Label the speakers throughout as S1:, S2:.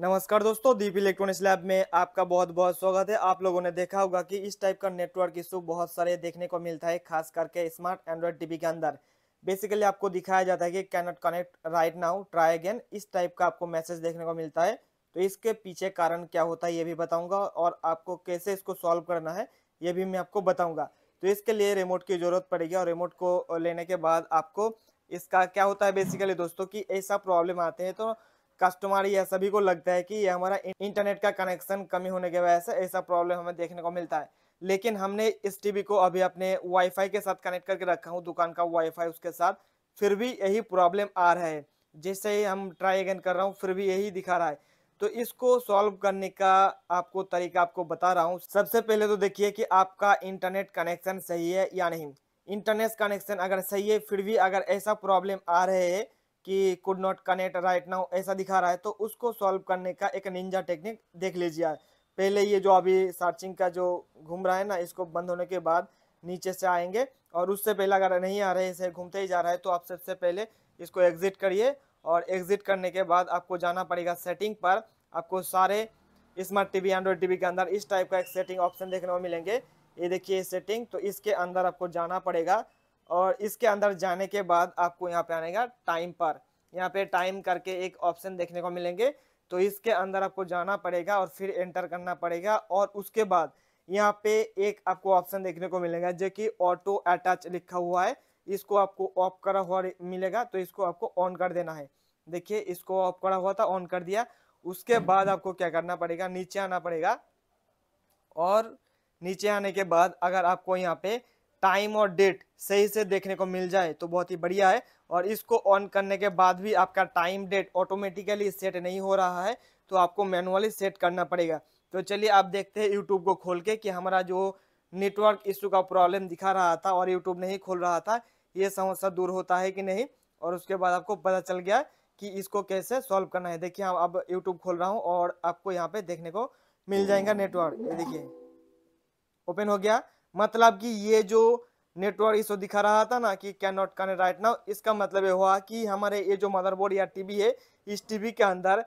S1: नमस्कार दोस्तों दीप electronics lab में आपका बहुत बहुत स्वागत है आप लोगों ने देखा होगा कि इस टाइप का नेटवर्क इशू बहुत सारे देखने को मिलता है खास करके स्मार्ट एंड्रॉयड टीवी के अंदर बेसिकली आपको दिखाया जाता है कि can not connect right now try again इस टाइप का आपको मैसेज देखने को मिलता है तो इसके पीछे कारण क्या होता है ये भी बताऊँगा और आपको कैसे इसको सॉल्व करना है ये भी मैं आपको बताऊँगा तो इसके लिए रिमोट की ज़रूरत पड़ेगी और रिमोट को लेने के बाद आपको इसका क्या होता है बेसिकली दोस्तों कि ऐसा प्रॉब्लम आते हैं तो कस्टमर या सभी को लगता है कि ये हमारा इंटरनेट का कनेक्शन कमी होने की वजह से ऐसा प्रॉब्लम हमें देखने को मिलता है लेकिन हमने इस टीवी को अभी अपने वाईफाई के साथ कनेक्ट करके रखा हूँ दुकान का वाईफाई उसके साथ फिर भी यही प्रॉब्लम आ रहा है जैसे ही हम ट्राई अगेन कर रहा हूँ फिर भी यही दिखा रहा है तो इसको सॉल्व करने का आपको तरीका आपको बता रहा हूँ सबसे पहले तो देखिए कि आपका इंटरनेट कनेक्शन सही है या नहीं इंटरनेट कनेक्शन अगर सही है फिर भी अगर ऐसा प्रॉब्लम आ रहे है कि could not connect right now ऐसा दिखा रहा है तो उसको सॉल्व करने का एक निंजा टेक्निक देख लीजिए पहले ये जो अभी सर्चिंग का जो घूम रहा है ना इसको बंद होने के बाद नीचे से आएंगे और उससे पहले अगर नहीं आ रहे इसे घूमते ही जा रहा है तो आप सबसे पहले इसको एग्ज़िट करिए और एग्ज़िट करने के बाद आपको जाना पड़ेगा सेटिंग पर आपको सारे स्मार्ट टीवी एंड्रॉयड टीवी के अंदर इस टाइप का एक सेटिंग ऑप्शन देखने को मिलेंगे ये देखिए सेटिंग तो इसके अंदर आपको जाना पड़ेगा और इसके अंदर जाने के बाद आपको यहाँ पे आनेगा टाइम पर यहाँ पे टाइम करके एक ऑप्शन देखने को मिलेंगे तो इसके अंदर आपको जाना पड़ेगा और फिर एंटर करना पड़ेगा और उसके बाद यहाँ पे एक आपको ऑप्शन देखने को मिलेगा जो कि ऑटो अटैच लिखा हुआ है इसको आपको ऑफ करा हुआ मिलेगा तो इसको आपको ऑन कर देना है देखिए इसको ऑफ करा हुआ था ऑन कर दिया उसके बाद आपको क्या करना पड़ेगा नीचे आना पड़ेगा और नीचे आने के बाद अगर आपको यहाँ पे टाइम और डेट सही से देखने को मिल जाए तो बहुत ही बढ़िया है और इसको ऑन करने के बाद भी आपका टाइम डेट ऑटोमेटिकली सेट नहीं हो रहा है तो आपको मैनुअली सेट करना पड़ेगा तो चलिए आप देखते हैं यूट्यूब को खोल के कि हमारा जो नेटवर्क इशू का प्रॉब्लम दिखा रहा था और यूट्यूब नहीं खोल रहा था ये समस्या दूर होता है कि नहीं और उसके बाद आपको पता चल गया कि इसको कैसे सॉल्व करना है देखिए हम अब यूट्यूब खोल रहा हूँ और आपको यहाँ पे देखने को मिल जाएगा नेटवर्क ये देखिए ओपन हो गया मतलब कि ये जो नेटवर्क इशो दिखा रहा था ना कि can not connect right now इसका मतलब ये हुआ कि हमारे ये जो मदरबोर्ड या टीवी है इस टीवी के अंदर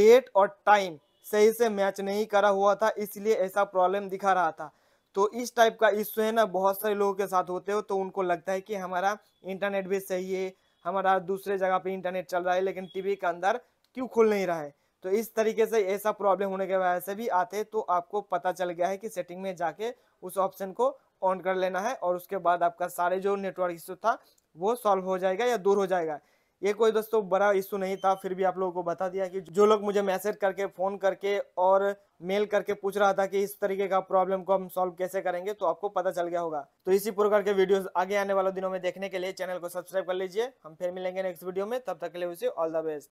S1: डेट और टाइम सही से मैच नहीं करा हुआ था इसलिए ऐसा प्रॉब्लम दिखा रहा था तो इस टाइप का इश्यू है ना बहुत सारे लोगों के साथ होते हो तो उनको लगता है कि हमारा इंटरनेट भी सही है हमारा दूसरे जगह पर इंटरनेट चल रहा है लेकिन टी के अंदर क्यों खुल नहीं रहा है तो इस तरीके से ऐसा प्रॉब्लम होने के वजह से भी आते तो आपको पता चल गया है कि सेटिंग में जाके उस ऑप्शन को ऑन कर लेना है और उसके बाद आपका सारे जो नेटवर्क इश्यू था वो सॉल्व हो जाएगा या दूर हो जाएगा ये कोई दोस्तों बड़ा इशू नहीं था फिर भी आप लोगों को बता दिया कि जो लोग मुझे मैसेज करके फ़ोन करके और मेल करके पूछ रहा था कि इस तरीके का प्रॉब्लम को हम सॉल्व कैसे करेंगे तो आपको पता चल गया होगा तो इसी प्रकार के वीडियोस आगे आने वाले दिनों में देखने के लिए चैनल को सब्सक्राइब कर लीजिए हम फिर मिलेंगे नेक्स्ट वीडियो में तब तक के लिए उसे ऑल द बेस्ट